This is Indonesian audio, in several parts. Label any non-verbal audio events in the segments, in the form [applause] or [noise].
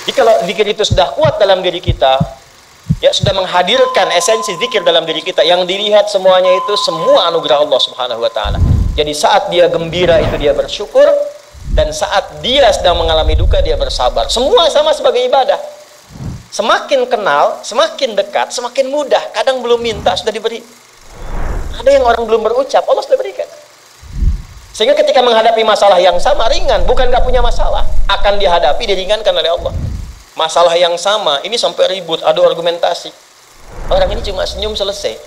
Jadi kalau zikir itu sudah kuat dalam diri kita, ya sudah menghadirkan esensi zikir dalam diri kita yang dilihat semuanya itu semua anugerah Allah Subhanahu wa taala. Jadi saat dia gembira itu dia bersyukur dan saat dia sedang mengalami duka dia bersabar. Semua sama sebagai ibadah. Semakin kenal, semakin dekat, semakin mudah. Kadang belum minta sudah diberi. Ada yang orang belum berucap, Allah sudah berikan. Sehingga ketika menghadapi masalah yang sama ringan, bukan nggak punya masalah, akan dihadapi diringankan oleh Allah. Masalah yang sama ini sampai ribut, adu argumentasi. Orang ini cuma senyum selesai.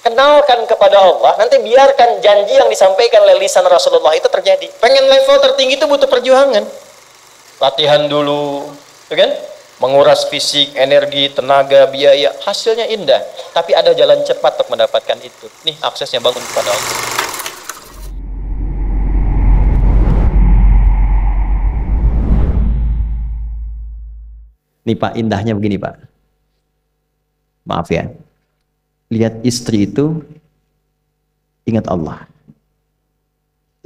Kenalkan kepada Allah, nanti biarkan janji yang disampaikan oleh lisan Rasulullah itu terjadi. Pengen level tertinggi itu butuh perjuangan. Latihan dulu, ya kan? Menguras fisik, energi, tenaga, biaya, hasilnya indah. Tapi ada jalan cepat untuk mendapatkan itu. Nih aksesnya bangun kepada Allah. Nih Pak, indahnya begini Pak. Maaf ya. Lihat istri itu, ingat Allah.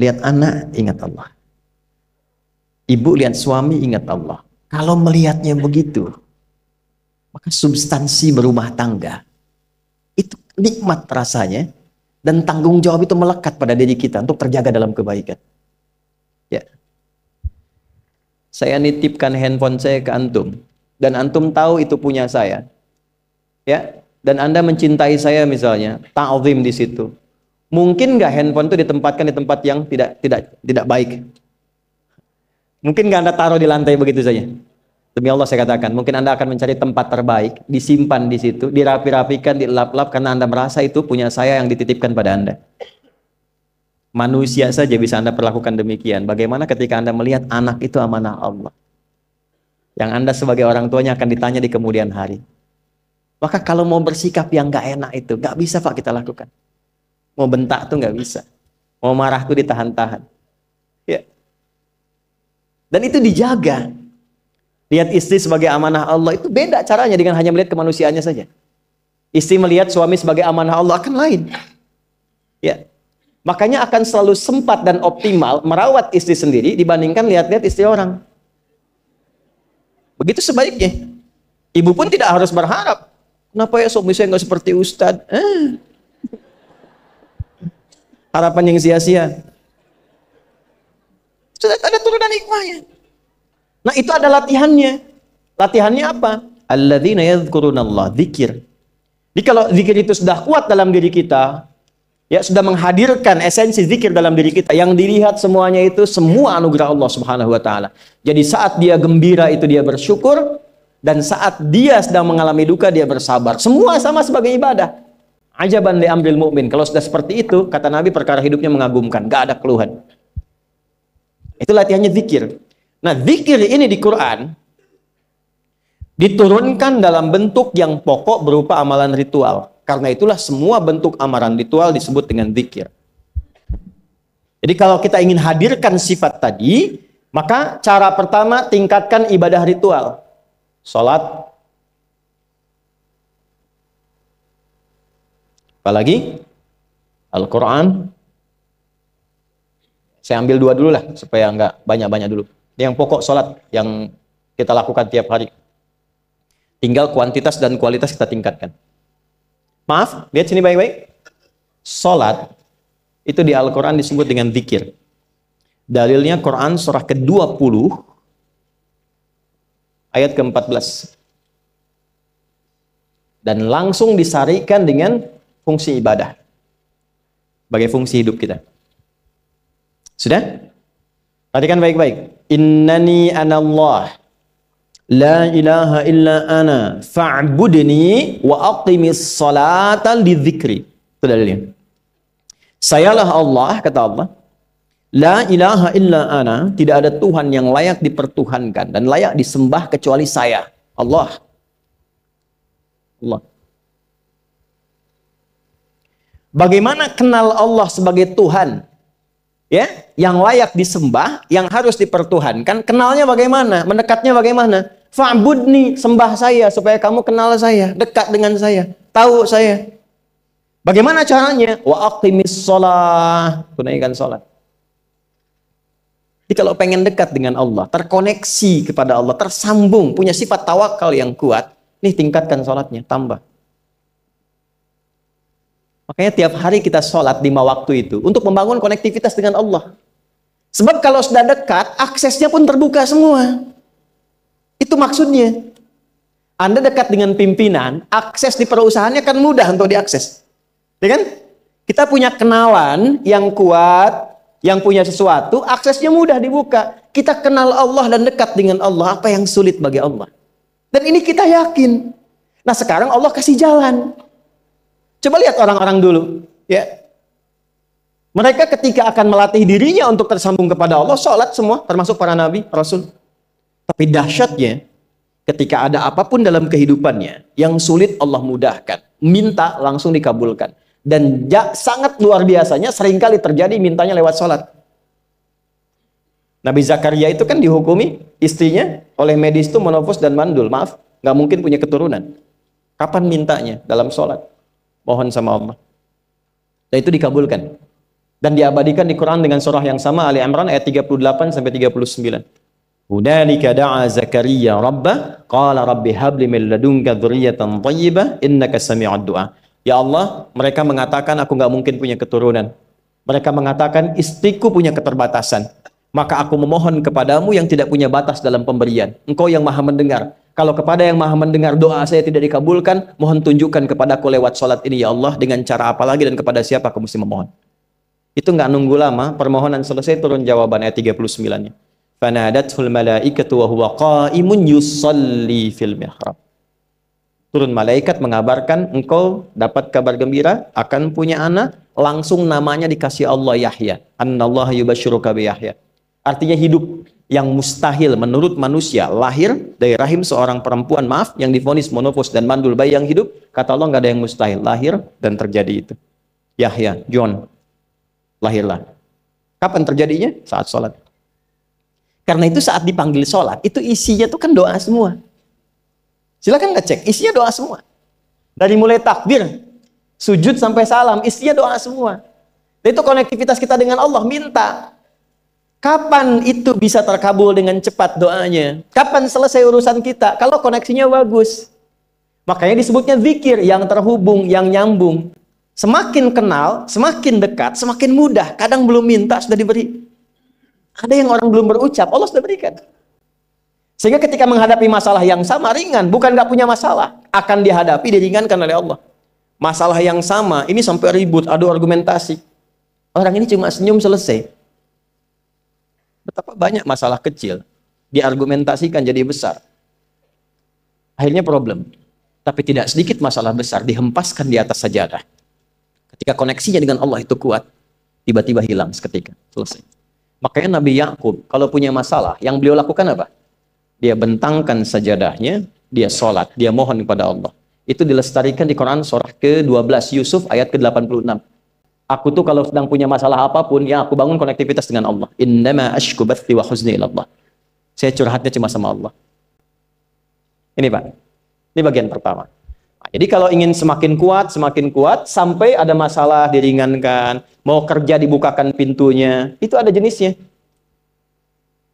Lihat anak, ingat Allah. Ibu lihat suami, ingat Allah. Kalau melihatnya begitu, maka substansi berumah tangga itu nikmat rasanya dan tanggung jawab itu melekat pada diri kita untuk terjaga dalam kebaikan. Ya. Saya nitipkan handphone saya ke antum dan antum tahu itu punya saya. Ya, dan Anda mencintai saya misalnya, ta'zim di situ. Mungkin nggak handphone itu ditempatkan di tempat yang tidak tidak tidak baik. Mungkin nggak Anda taruh di lantai begitu saja. Demi Allah saya katakan, mungkin Anda akan mencari tempat terbaik, disimpan di situ, dirapi-rapikan, dilap-lap karena Anda merasa itu punya saya yang dititipkan pada Anda. Manusia saja bisa Anda perlakukan demikian. Bagaimana ketika Anda melihat anak itu amanah Allah? yang Anda sebagai orang tuanya akan ditanya di kemudian hari. Maka kalau mau bersikap yang nggak enak itu, gak bisa Pak kita lakukan. Mau bentak tuh gak bisa. Mau marah tuh ditahan-tahan. Ya. Dan itu dijaga. Lihat istri sebagai amanah Allah itu beda caranya dengan hanya melihat kemanusiaannya saja. Istri melihat suami sebagai amanah Allah akan lain. Ya. Makanya akan selalu sempat dan optimal merawat istri sendiri dibandingkan lihat-lihat istri orang. Begitu sebaiknya. Ibu pun tidak harus berharap. Kenapa ya suami saya nggak seperti Ustad Eh. Harapan yang sia-sia. Sudah ada turunan hikmahnya. Nah itu ada latihannya. Latihannya apa? Alladzina yadhkurunallah, zikir. Jadi kalau zikir itu sudah kuat dalam diri kita, ya sudah menghadirkan esensi zikir dalam diri kita yang dilihat semuanya itu semua anugerah Allah Subhanahu wa taala. Jadi saat dia gembira itu dia bersyukur dan saat dia sedang mengalami duka dia bersabar. Semua sama sebagai ibadah. Ajaban li ambil mukmin. Kalau sudah seperti itu, kata Nabi perkara hidupnya mengagumkan, gak ada keluhan. Itu latihannya zikir. Nah, zikir ini di Quran diturunkan dalam bentuk yang pokok berupa amalan ritual. Karena itulah semua bentuk amaran ritual disebut dengan zikir. Jadi kalau kita ingin hadirkan sifat tadi, maka cara pertama tingkatkan ibadah ritual. Salat. Apalagi Al-Qur'an. Saya ambil dua dulu lah supaya nggak banyak-banyak dulu. Yang pokok salat yang kita lakukan tiap hari. Tinggal kuantitas dan kualitas kita tingkatkan. Maaf, lihat sini baik-baik. Salat itu di Al-Qur'an disebut dengan zikir. Dalilnya Quran surah ke-20 ayat ke-14. Dan langsung disarikan dengan fungsi ibadah. sebagai fungsi hidup kita. Sudah? Perhatikan baik-baik. Innani anallah La ilaha illa ana fa'budni wa aqimis salata lidzikri. Itu dalilnya. Sayalah Allah, kata Allah. La ilaha illa ana, tidak ada Tuhan yang layak dipertuhankan dan layak disembah kecuali saya, Allah. Allah. Bagaimana kenal Allah sebagai Tuhan? Ya, yang layak disembah, yang harus dipertuhankan, kenalnya bagaimana? Mendekatnya bagaimana? Fa'budni, sembah saya supaya kamu kenal saya, dekat dengan saya, tahu saya. Bagaimana caranya? Wa aqimis shalah, tunaikan salat. Jadi kalau pengen dekat dengan Allah, terkoneksi kepada Allah, tersambung, punya sifat tawakal yang kuat, nih tingkatkan sholatnya, tambah. Makanya tiap hari kita sholat lima waktu itu untuk membangun konektivitas dengan Allah. Sebab kalau sudah dekat, aksesnya pun terbuka semua. Itu maksudnya. Anda dekat dengan pimpinan, akses di perusahaannya kan mudah untuk diakses. Ya kan? Kita punya kenalan yang kuat, yang punya sesuatu, aksesnya mudah dibuka. Kita kenal Allah dan dekat dengan Allah, apa yang sulit bagi Allah. Dan ini kita yakin. Nah sekarang Allah kasih jalan. Coba lihat orang-orang dulu. ya Mereka ketika akan melatih dirinya untuk tersambung kepada Allah, sholat semua, termasuk para nabi, rasul. Tapi dahsyatnya, ketika ada apapun dalam kehidupannya yang sulit Allah mudahkan. Minta langsung dikabulkan. Dan ja, sangat luar biasanya seringkali terjadi mintanya lewat sholat. Nabi Zakaria itu kan dihukumi istrinya oleh medis itu monofos dan mandul. Maaf, nggak mungkin punya keturunan. Kapan mintanya? Dalam sholat. Mohon sama Allah. Dan itu dikabulkan. Dan diabadikan di Quran dengan surah yang sama Ali Imran ayat 38 sampai 39. Hunalika da'a Zakaria rabbah qala rabbi habli min ladunka dhuriyatan tayyibah innaka sami'ad du'a. Ya Allah, mereka mengatakan aku nggak mungkin punya keturunan. Mereka mengatakan istriku punya keterbatasan. Maka aku memohon kepadamu yang tidak punya batas dalam pemberian. Engkau yang maha mendengar. Kalau kepada yang maha mendengar doa saya tidak dikabulkan, mohon tunjukkan kepadaku lewat sholat ini ya Allah, dengan cara apa lagi dan kepada siapa aku mesti memohon. Itu nggak nunggu lama, permohonan selesai turun jawabannya 39-nya fanadatul malaikatu wa huwa qaimun yusalli fil mihrab turun malaikat mengabarkan engkau dapat kabar gembira akan punya anak langsung namanya dikasih Allah Yahya annallaha yubasyiruka bi Yahya artinya hidup yang mustahil menurut manusia lahir dari rahim seorang perempuan maaf yang difonis monopos dan mandul bayi yang hidup kata Allah nggak ada yang mustahil lahir dan terjadi itu Yahya John lahirlah kapan terjadinya saat sholat karena itu hmm. saat dipanggil sholat, itu isinya tuh kan doa semua. Silahkan ngecek, isinya doa semua. Dari mulai takbir, sujud sampai salam, isinya doa semua. Dan itu konektivitas kita dengan Allah, minta. Kapan itu bisa terkabul dengan cepat doanya? Kapan selesai urusan kita? Kalau koneksinya bagus. Makanya disebutnya zikir yang terhubung, yang nyambung. Semakin kenal, semakin dekat, semakin mudah. Kadang belum minta, sudah diberi. Ada yang orang belum berucap, Allah sudah berikan. Sehingga ketika menghadapi masalah yang sama ringan, bukan nggak punya masalah, akan dihadapi diringankan oleh Allah. Masalah yang sama, ini sampai ribut, adu argumentasi. Orang ini cuma senyum selesai. Betapa banyak masalah kecil diargumentasikan jadi besar. Akhirnya problem. Tapi tidak sedikit masalah besar dihempaskan di atas sajadah. Ketika koneksinya dengan Allah itu kuat, tiba-tiba hilang seketika. Selesai. Makanya Nabi Yakub kalau punya masalah, yang beliau lakukan apa? Dia bentangkan sajadahnya, dia sholat, dia mohon kepada Allah. Itu dilestarikan di Quran surah ke-12 Yusuf ayat ke-86. Aku tuh kalau sedang punya masalah apapun, ya aku bangun konektivitas dengan Allah. Innama ashku wa ilallah. Saya curhatnya cuma sama Allah. Ini Pak, ini bagian pertama. Jadi kalau ingin semakin kuat, semakin kuat sampai ada masalah diringankan, mau kerja dibukakan pintunya, itu ada jenisnya.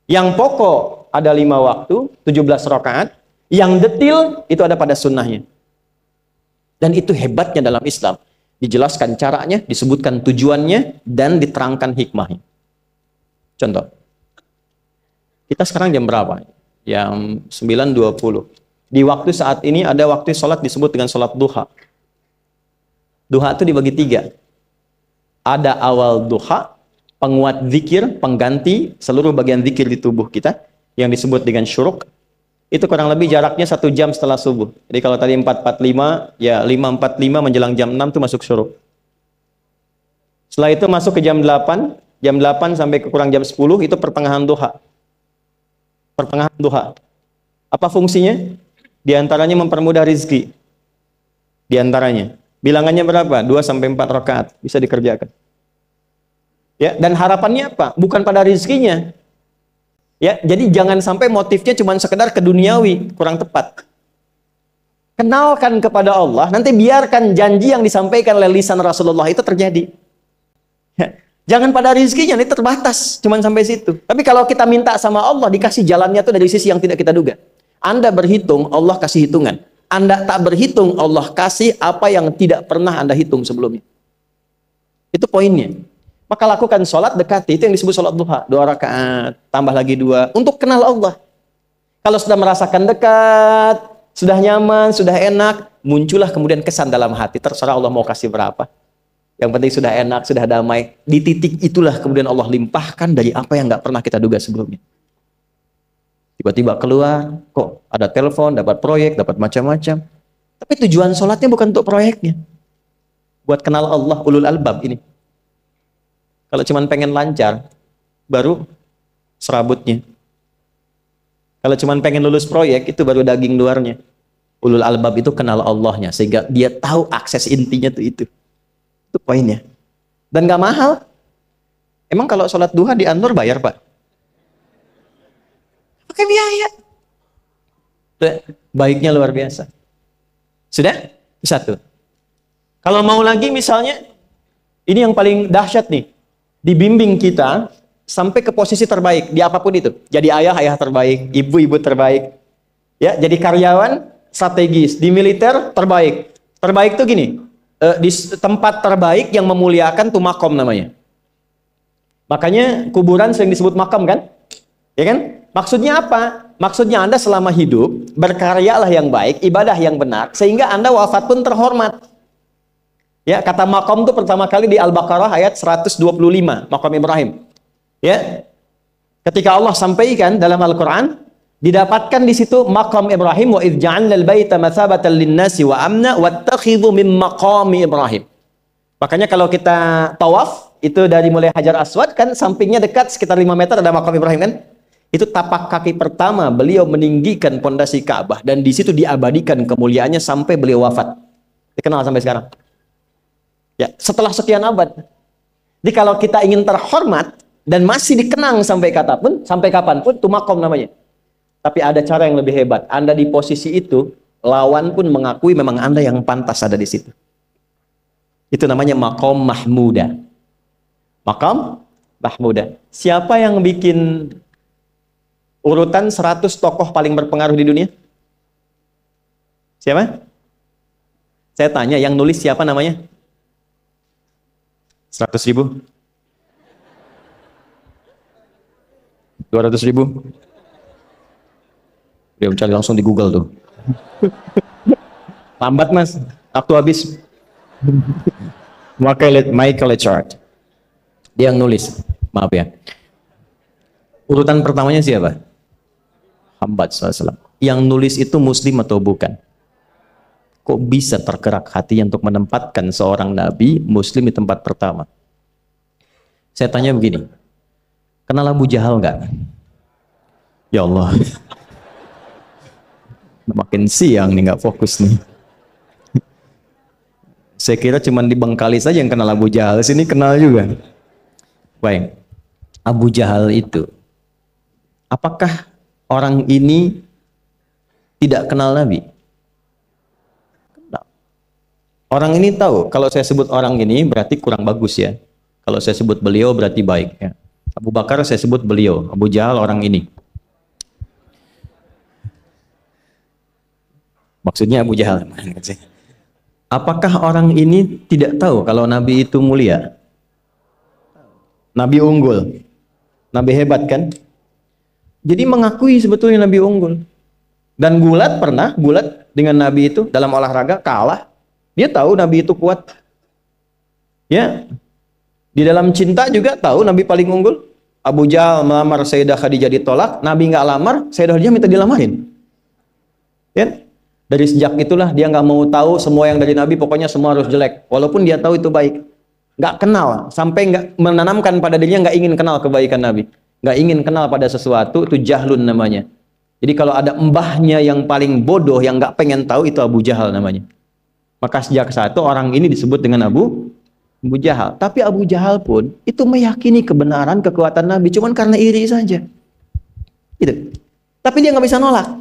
Yang pokok ada lima waktu, 17 rakaat. Yang detil itu ada pada sunnahnya. Dan itu hebatnya dalam Islam. Dijelaskan caranya, disebutkan tujuannya, dan diterangkan hikmahnya. Contoh. Kita sekarang jam berapa? Jam 9.20. Di waktu saat ini ada waktu sholat disebut dengan sholat duha. Duha itu dibagi tiga. Ada awal duha, penguat zikir, pengganti seluruh bagian zikir di tubuh kita yang disebut dengan syuruk. Itu kurang lebih jaraknya satu jam setelah subuh. Jadi kalau tadi 4.45, ya 5.45 menjelang jam 6 itu masuk syuruk. Setelah itu masuk ke jam 8, jam 8 sampai ke kurang jam 10 itu pertengahan duha. Pertengahan duha. Apa fungsinya? Di antaranya mempermudah rizki. Di antaranya. Bilangannya berapa? 2 sampai 4 rakaat bisa dikerjakan. Ya, dan harapannya apa? Bukan pada rizkinya. Ya, jadi jangan sampai motifnya cuma sekedar keduniawi, kurang tepat. Kenalkan kepada Allah, nanti biarkan janji yang disampaikan oleh lisan Rasulullah itu terjadi. Ya. Jangan pada rizkinya, ini terbatas, cuma sampai situ. Tapi kalau kita minta sama Allah, dikasih jalannya itu dari sisi yang tidak kita duga. Anda berhitung, Allah kasih hitungan. Anda tak berhitung, Allah kasih apa yang tidak pernah Anda hitung sebelumnya. Itu poinnya. Maka lakukan sholat dekati, itu yang disebut sholat duha. Dua rakaat, tambah lagi dua, untuk kenal Allah. Kalau sudah merasakan dekat, sudah nyaman, sudah enak, muncullah kemudian kesan dalam hati. Terserah Allah mau kasih berapa. Yang penting sudah enak, sudah damai. Di titik itulah kemudian Allah limpahkan dari apa yang nggak pernah kita duga sebelumnya tiba-tiba keluar, kok ada telepon, dapat proyek, dapat macam-macam. Tapi tujuan sholatnya bukan untuk proyeknya. Buat kenal Allah ulul albab ini. Kalau cuma pengen lancar, baru serabutnya. Kalau cuma pengen lulus proyek, itu baru daging luarnya. Ulul albab itu kenal Allahnya, sehingga dia tahu akses intinya itu. itu. Itu poinnya. Dan gak mahal. Emang kalau sholat duha di Anur bayar, Pak? Pakai biaya. Baiknya luar biasa. Sudah? Satu. Kalau mau lagi misalnya, ini yang paling dahsyat nih. Dibimbing kita sampai ke posisi terbaik di apapun itu. Jadi ayah, ayah terbaik, ibu-ibu terbaik. Ya, jadi karyawan strategis, di militer terbaik. Terbaik tuh gini, uh, di tempat terbaik yang memuliakan tuh makom namanya. Makanya kuburan sering disebut makam kan? Ya kan? Maksudnya apa? Maksudnya Anda selama hidup, berkaryalah yang baik, ibadah yang benar, sehingga Anda wafat pun terhormat. Ya, kata makom itu pertama kali di Al-Baqarah ayat 125, makom Ibrahim. Ya. Ketika Allah sampaikan dalam Al-Qur'an, didapatkan di situ makom Ibrahim wa idh baita mathabatan lin-nasi wa amna wattakhidhu min maqami Ibrahim. Makanya kalau kita tawaf itu dari mulai Hajar Aswad kan sampingnya dekat sekitar 5 meter ada makam Ibrahim kan? itu tapak kaki pertama beliau meninggikan pondasi Ka'bah dan di situ diabadikan kemuliaannya sampai beliau wafat. Dikenal sampai sekarang. Ya, setelah sekian abad. Jadi kalau kita ingin terhormat dan masih dikenang sampai kata pun, sampai kapan pun itu makom namanya. Tapi ada cara yang lebih hebat. Anda di posisi itu, lawan pun mengakui memang Anda yang pantas ada di situ. Itu namanya makom mahmuda. Makom mahmuda. Siapa yang bikin urutan 100 tokoh paling berpengaruh di dunia? Siapa? Saya tanya, yang nulis siapa namanya? 100 ribu? 200 ribu? Dia mencari langsung di Google tuh. [laughs] Lambat mas, waktu habis. Michael, Michael Chart. Dia yang nulis, maaf ya. Urutan pertamanya siapa? Muhammad SAW. Yang nulis itu muslim atau bukan? Kok bisa tergerak hati untuk menempatkan seorang nabi muslim di tempat pertama? Saya tanya begini, kenal Abu Jahal nggak? Ya Allah, [laughs] makin siang nih nggak fokus nih. Saya kira cuma di Bengkali saja yang kenal Abu Jahal, sini kenal juga. Baik, Abu Jahal itu, apakah orang ini tidak kenal Nabi. Nah, orang ini tahu, kalau saya sebut orang ini berarti kurang bagus ya. Kalau saya sebut beliau berarti baik ya. Abu Bakar saya sebut beliau, Abu Jahal orang ini. Maksudnya Abu Jahal. [laughs] Apakah orang ini tidak tahu kalau Nabi itu mulia? Nabi unggul. Nabi hebat kan? Jadi hmm. mengakui sebetulnya Nabi unggul. Dan Gulat pernah, Gulat dengan Nabi itu dalam olahraga kalah. Dia tahu Nabi itu kuat. Ya. Di dalam cinta juga tahu Nabi paling unggul. Abu Jahal melamar Sayyidah Khadijah ditolak, Nabi nggak lamar, Sayyidah Khadijah minta dilamarin. Ya? Dari sejak itulah dia nggak mau tahu semua yang dari Nabi, pokoknya semua harus jelek. Walaupun dia tahu itu baik. Nggak kenal, sampai nggak menanamkan pada dirinya nggak ingin kenal kebaikan Nabi nggak ingin kenal pada sesuatu itu jahlun namanya. Jadi kalau ada embahnya yang paling bodoh yang nggak pengen tahu itu Abu Jahal namanya. Maka sejak saat itu orang ini disebut dengan Abu Abu Jahal. Tapi Abu Jahal pun itu meyakini kebenaran kekuatan Nabi cuman karena iri saja. Gitu. Tapi dia nggak bisa nolak.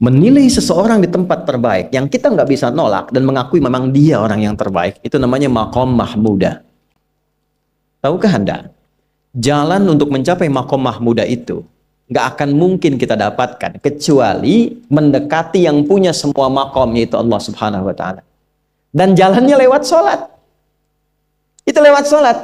Menilai seseorang di tempat terbaik yang kita nggak bisa nolak dan mengakui memang dia orang yang terbaik itu namanya makom mahmuda. Tahukah anda? jalan untuk mencapai makom mahmuda itu nggak akan mungkin kita dapatkan kecuali mendekati yang punya semua makom yaitu Allah Subhanahu wa taala. Dan jalannya lewat sholat. Itu lewat sholat.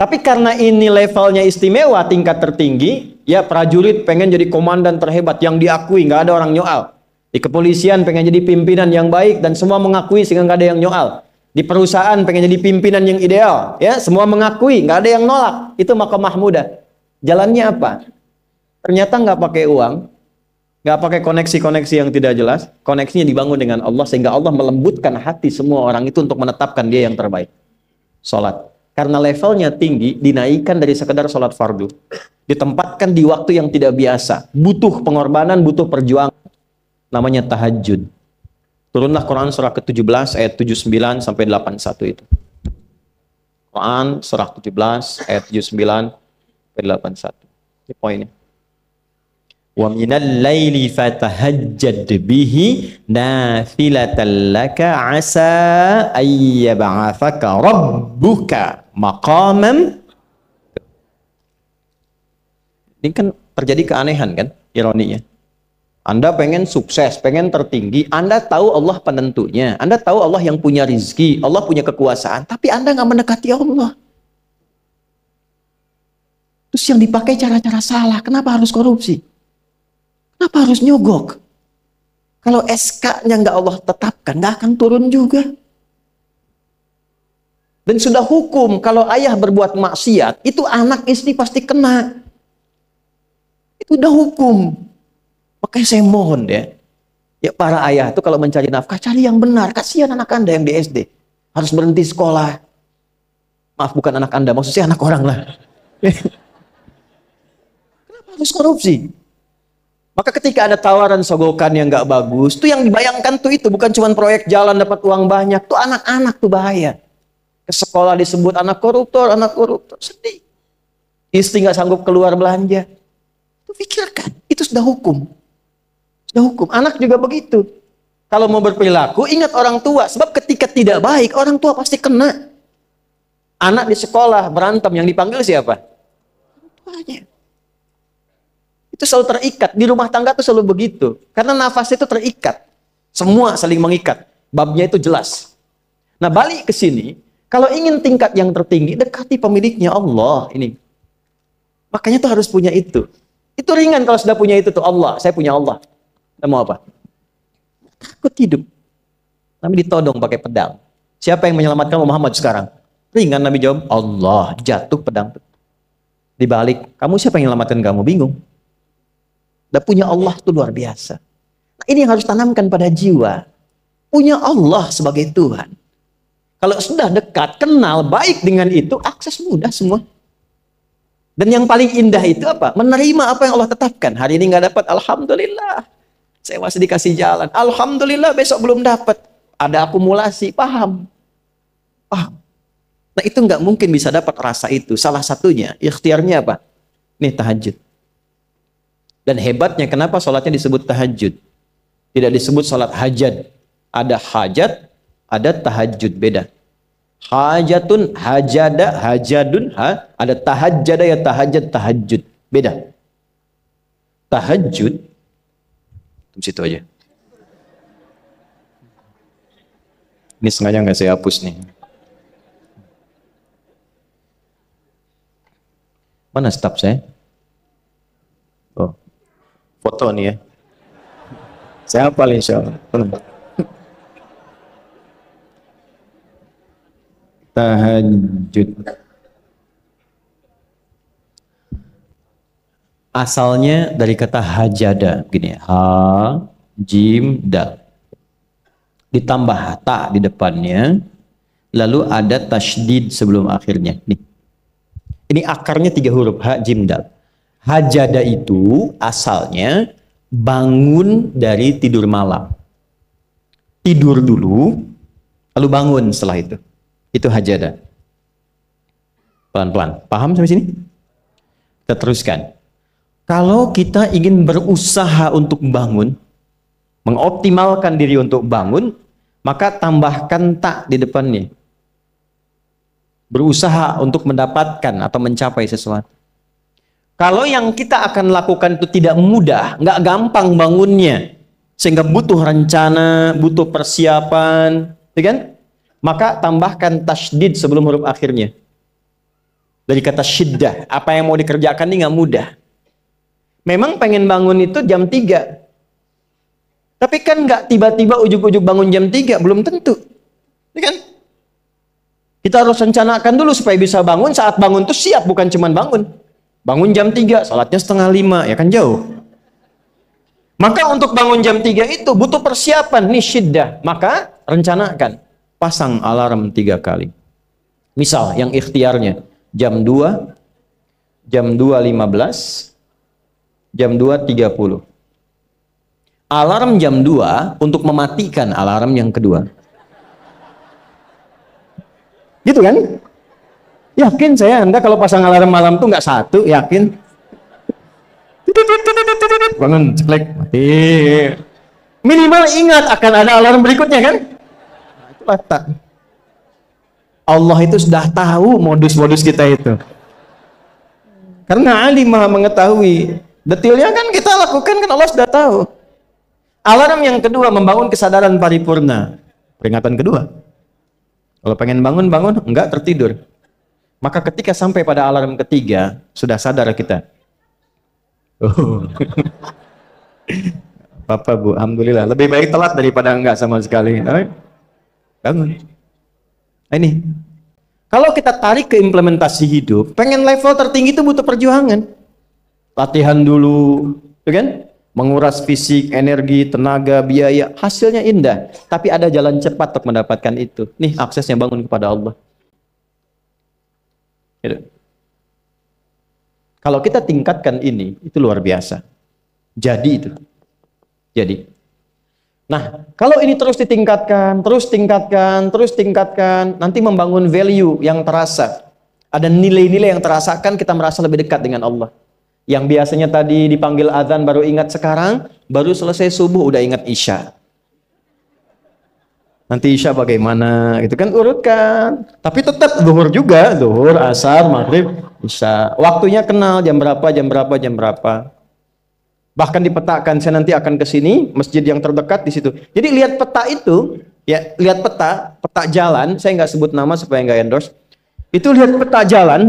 Tapi karena ini levelnya istimewa, tingkat tertinggi, ya prajurit pengen jadi komandan terhebat yang diakui, nggak ada orang nyoal. Di kepolisian pengen jadi pimpinan yang baik dan semua mengakui sehingga nggak ada yang nyoal di perusahaan pengen jadi pimpinan yang ideal ya semua mengakui nggak ada yang nolak itu maka mahmuda jalannya apa ternyata nggak pakai uang nggak pakai koneksi-koneksi yang tidak jelas koneksinya dibangun dengan Allah sehingga Allah melembutkan hati semua orang itu untuk menetapkan dia yang terbaik Salat karena levelnya tinggi dinaikkan dari sekedar salat fardu ditempatkan di waktu yang tidak biasa butuh pengorbanan butuh perjuangan namanya tahajud Turunlah Quran surah ke-17 ayat 79 sampai 81 itu. Quran surah 17 ayat 79 sampai 81. Ini poinnya. Wa minal laili fatahajjad bihi nafilatan laka asa ayyab'athaka rabbuka maqamam Ini kan terjadi keanehan kan ironinya. Anda pengen sukses, pengen tertinggi, Anda tahu Allah penentunya, Anda tahu Allah yang punya rizki, Allah punya kekuasaan, tapi Anda nggak mendekati Allah. Terus yang dipakai cara-cara salah, kenapa harus korupsi? Kenapa harus nyogok? Kalau SK-nya nggak Allah tetapkan, nggak akan turun juga. Dan sudah hukum, kalau ayah berbuat maksiat, itu anak istri pasti kena. Itu udah hukum. Makanya saya mohon ya, ya para ayah itu kalau mencari nafkah, cari yang benar. Kasihan anak Anda yang di SD. Harus berhenti sekolah. Maaf, bukan anak Anda, maksudnya anak orang lah. [laughs] Kenapa harus korupsi? Maka ketika ada tawaran sogokan yang gak bagus, tuh yang dibayangkan tuh itu bukan cuma proyek jalan dapat uang banyak, tuh anak-anak tuh bahaya. Ke sekolah disebut anak koruptor, anak koruptor, sedih. Istri nggak sanggup keluar belanja. Itu pikirkan, itu sudah hukum. Ya hukum. Anak juga begitu. Kalau mau berperilaku, ingat orang tua. Sebab ketika tidak baik, orang tua pasti kena. Anak di sekolah berantem, yang dipanggil siapa? Tuanya. Itu selalu terikat. Di rumah tangga itu selalu begitu. Karena nafas itu terikat. Semua saling mengikat. Babnya itu jelas. Nah balik ke sini, kalau ingin tingkat yang tertinggi, dekati pemiliknya Allah. Ini Makanya tuh harus punya itu. Itu ringan kalau sudah punya itu tuh Allah. Saya punya Allah. Kita mau apa? Takut hidup. Nabi ditodong pakai pedang. Siapa yang menyelamatkan Muhammad sekarang? Ringan Nabi jawab, Allah jatuh pedang. Di balik, kamu siapa yang menyelamatkan kamu? Bingung. Dan punya Allah itu luar biasa. Nah, ini yang harus tanamkan pada jiwa. Punya Allah sebagai Tuhan. Kalau sudah dekat, kenal, baik dengan itu, akses mudah semua. Dan yang paling indah itu apa? Menerima apa yang Allah tetapkan. Hari ini nggak dapat, Alhamdulillah. Saya masih dikasih jalan. Alhamdulillah besok belum dapat. Ada akumulasi, paham. Paham. Nah itu nggak mungkin bisa dapat rasa itu. Salah satunya, ikhtiarnya apa? Nih tahajud. Dan hebatnya kenapa sholatnya disebut tahajud? Tidak disebut sholat hajat. Ada hajat, ada tahajud. Beda. Hajatun, hajada, hajadun, ha? ada tahajada ya tahajat, tahajud. Beda. Tahajud situ aja. Ini sengaja nggak saya hapus nih. Mana stop saya? Oh, foto nih ya. Saya hafal insya Allah. Hmm. Tahajud. asalnya dari kata hajada begini ha jim dal ditambah ta di depannya lalu ada tasydid sebelum akhirnya nih ini akarnya tiga huruf ha jim dal hajada itu asalnya bangun dari tidur malam tidur dulu lalu bangun setelah itu itu hajada pelan-pelan paham sampai sini kita teruskan kalau kita ingin berusaha untuk bangun, mengoptimalkan diri untuk bangun, maka tambahkan tak di depannya. Berusaha untuk mendapatkan atau mencapai sesuatu. Kalau yang kita akan lakukan itu tidak mudah, nggak gampang bangunnya, sehingga butuh rencana, butuh persiapan, ya kan? Maka tambahkan tasdid sebelum huruf akhirnya. Dari kata syiddah, apa yang mau dikerjakan ini nggak mudah Memang pengen bangun itu jam 3. Tapi kan nggak tiba-tiba ujuk-ujuk bangun jam 3, belum tentu. Ini iya kan? Kita harus rencanakan dulu supaya bisa bangun, saat bangun tuh siap, bukan cuman bangun. Bangun jam 3, salatnya setengah 5, ya kan jauh. Maka untuk bangun jam 3 itu butuh persiapan, nih syiddah. Maka rencanakan, pasang alarm tiga kali. Misal yang ikhtiarnya, jam 2, jam 2.15, jam 2.30. Alarm jam 2 untuk mematikan alarm yang kedua. Gitu kan? Yakin saya Anda kalau pasang alarm malam tuh nggak satu, yakin? Bangun, ceklek, mati. Minimal ingat akan ada alarm berikutnya kan? Nah, itu Allah itu sudah tahu modus-modus kita itu. Karena Ali maha mengetahui Detilnya kan kita lakukan kan Allah sudah tahu. Alarm yang kedua membangun kesadaran paripurna. Peringatan kedua. Kalau pengen bangun bangun, enggak tertidur. Maka ketika sampai pada alarm ketiga, sudah sadar kita. Oh. Papa [laughs] Bu, alhamdulillah. Lebih baik telat daripada enggak sama sekali. Ayo. Bangun. Nah, ini. Kalau kita tarik ke implementasi hidup, pengen level tertinggi itu butuh perjuangan latihan dulu, itu ya kan? Menguras fisik, energi, tenaga, biaya, hasilnya indah. Tapi ada jalan cepat untuk mendapatkan itu. Nih akses yang bangun kepada Allah. Gitu. Kalau kita tingkatkan ini, itu luar biasa. Jadi itu. Jadi. Nah, kalau ini terus ditingkatkan, terus tingkatkan, terus tingkatkan, nanti membangun value yang terasa. Ada nilai-nilai yang terasakan, kita merasa lebih dekat dengan Allah. Yang biasanya tadi dipanggil azan baru ingat sekarang, baru selesai subuh udah ingat isya. Nanti isya bagaimana? Itu kan urutkan. Tapi tetap zuhur juga, zuhur, asar, maghrib, isya. Waktunya kenal jam berapa, jam berapa, jam berapa. Bahkan dipetakan saya nanti akan ke sini, masjid yang terdekat di situ. Jadi lihat peta itu, ya lihat peta, peta jalan, saya nggak sebut nama supaya nggak endorse. Itu lihat peta jalan,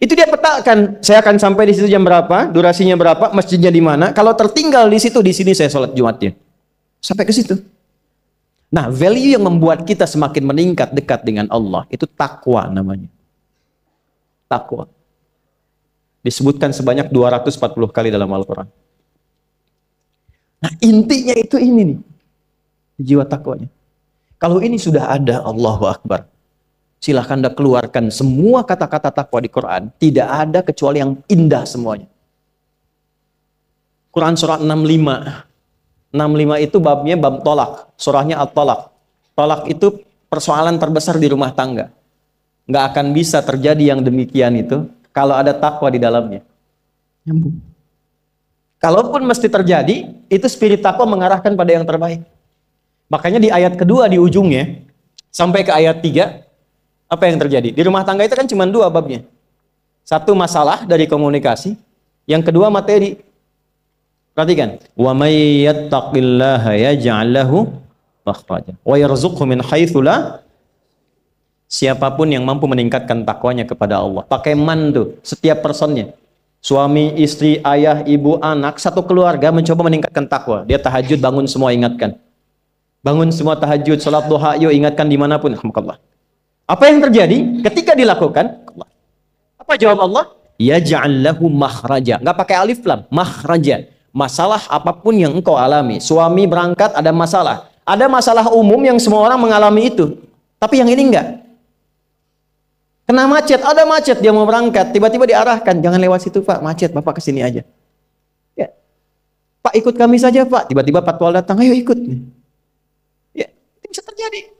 itu dia petakan, saya akan sampai di situ jam berapa, durasinya berapa, masjidnya di mana. Kalau tertinggal di situ, di sini saya sholat Jumatnya. Sampai ke situ. Nah, value yang membuat kita semakin meningkat dekat dengan Allah, itu takwa namanya. Takwa. Disebutkan sebanyak 240 kali dalam Al-Quran. Nah, intinya itu ini nih. Jiwa takwanya. Kalau ini sudah ada, Allahu Akbar. Silahkan Anda keluarkan semua kata-kata takwa di Quran. Tidak ada kecuali yang indah semuanya. Quran surat 65. 65 itu babnya bab tolak. Surahnya at-tolak. Tolak itu persoalan terbesar di rumah tangga. Nggak akan bisa terjadi yang demikian itu kalau ada takwa di dalamnya. Nyambung. Kalaupun mesti terjadi, itu spirit takwa mengarahkan pada yang terbaik. Makanya di ayat kedua di ujungnya, sampai ke ayat tiga, apa yang terjadi? Di rumah tangga itu kan cuma dua babnya. Satu masalah dari komunikasi, yang kedua materi. Perhatikan, wa may yattaqillaha yaj'al lahu makhraja wa yarzuqhu min haitsu Siapapun yang mampu meningkatkan takwanya kepada Allah. Pakai man tuh, setiap personnya. Suami, istri, ayah, ibu, anak, satu keluarga mencoba meningkatkan takwa. Dia tahajud, bangun semua ingatkan. Bangun semua tahajud, sholat duha, yuk ingatkan dimanapun. Alhamdulillah apa yang terjadi ketika dilakukan? Apa jawab Allah? Ya ja'allahu mahraja. Enggak pakai alif lam, mahraja. Masalah apapun yang engkau alami. Suami berangkat ada masalah. Ada masalah umum yang semua orang mengalami itu. Tapi yang ini enggak. Kena macet, ada macet dia mau berangkat, tiba-tiba diarahkan, jangan lewat situ Pak, macet, Bapak kesini aja. Ya. Pak ikut kami saja Pak, tiba-tiba patwal datang, ayo ikut. Ya, itu bisa terjadi.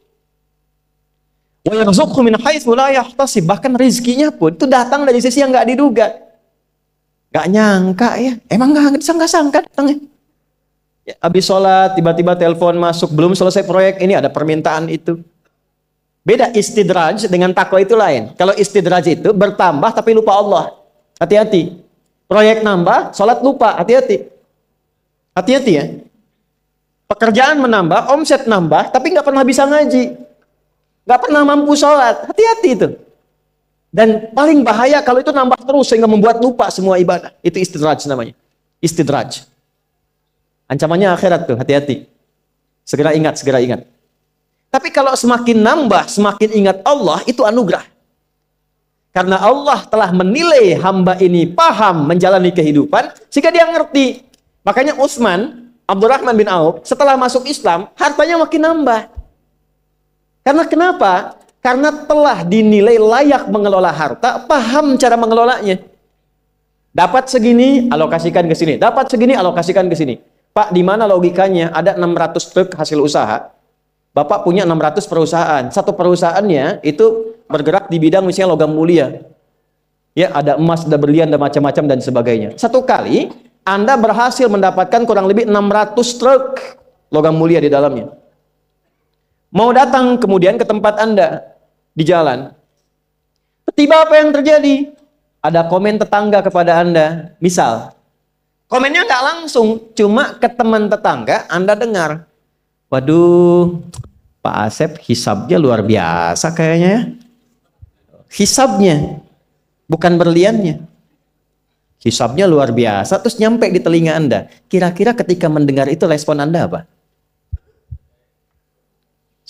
Wa min haitsu la yahtasib. Bahkan rezekinya pun itu datang dari sisi yang nggak diduga. Nggak nyangka ya. Emang nggak sangka-sangka datangnya. Ya, habis sholat, tiba-tiba telepon masuk. Belum selesai proyek, ini ada permintaan itu. Beda istidraj dengan takwa itu lain. Kalau istidraj itu bertambah tapi lupa Allah. Hati-hati. Proyek nambah, sholat lupa. Hati-hati. Hati-hati ya. Pekerjaan menambah, omset nambah, tapi nggak pernah bisa ngaji. Gak pernah mampu sholat. Hati-hati itu. Dan paling bahaya kalau itu nambah terus sehingga membuat lupa semua ibadah. Itu istidraj namanya. Istidraj. Ancamannya akhirat tuh, hati-hati. Segera ingat, segera ingat. Tapi kalau semakin nambah, semakin ingat Allah, itu anugerah. Karena Allah telah menilai hamba ini paham menjalani kehidupan, sehingga dia ngerti. Makanya Utsman, Abdurrahman bin Auf, setelah masuk Islam, hartanya makin nambah. Karena kenapa? Karena telah dinilai layak mengelola harta, paham cara mengelolanya. Dapat segini, alokasikan ke sini. Dapat segini, alokasikan ke sini. Pak, di mana logikanya? Ada 600 truk hasil usaha. Bapak punya 600 perusahaan. Satu perusahaannya itu bergerak di bidang misalnya logam mulia. Ya, ada emas, ada berlian, ada macam-macam dan sebagainya. Satu kali anda berhasil mendapatkan kurang lebih 600 truk logam mulia di dalamnya mau datang kemudian ke tempat Anda di jalan. Tiba apa yang terjadi? Ada komen tetangga kepada Anda. Misal, komennya nggak langsung, cuma ke teman tetangga Anda dengar. Waduh, Pak Asep hisabnya luar biasa kayaknya ya. Hisabnya, bukan berliannya. Hisabnya luar biasa, terus nyampe di telinga Anda. Kira-kira ketika mendengar itu respon Anda apa?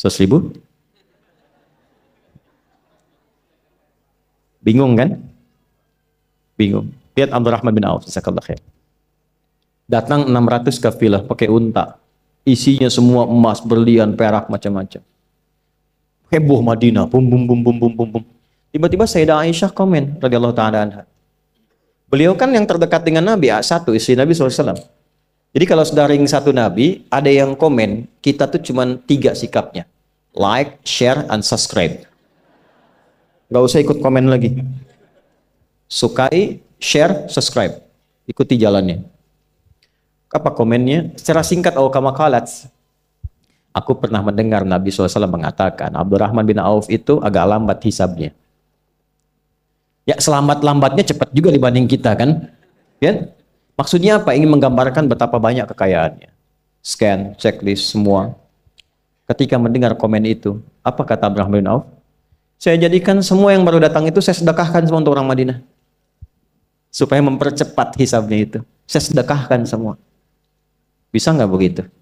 100 ribu? Bingung kan? Bingung. Lihat Abdurrahman bin Auf, khair. Datang 600 kafilah pakai unta. Isinya semua emas, berlian, perak, macam-macam. Heboh Madinah, bum bum bum bum bum bum bum. Tiba-tiba Sayyidah Aisyah komen radhiyallahu taala anha. Beliau kan yang terdekat dengan Nabi, satu istri Nabi SAW. Jadi kalau sudah ring satu Nabi, ada yang komen, kita tuh cuma tiga sikapnya. Like, share, and subscribe. Gak usah ikut komen lagi. Sukai, share, subscribe. Ikuti jalannya. Apa komennya? Secara singkat, oh kamakalats. Aku pernah mendengar Nabi SAW mengatakan, Rahman bin Auf itu agak lambat hisabnya. Ya selambat lambatnya cepat juga dibanding kita kan. Kan? Maksudnya apa? Ingin menggambarkan betapa banyak kekayaannya. Scan, checklist, semua. Ketika mendengar komen itu, apa kata Abraham bin Auf? Saya jadikan semua yang baru datang itu saya sedekahkan semua untuk orang Madinah. Supaya mempercepat hisabnya itu. Saya sedekahkan semua. Bisa nggak begitu?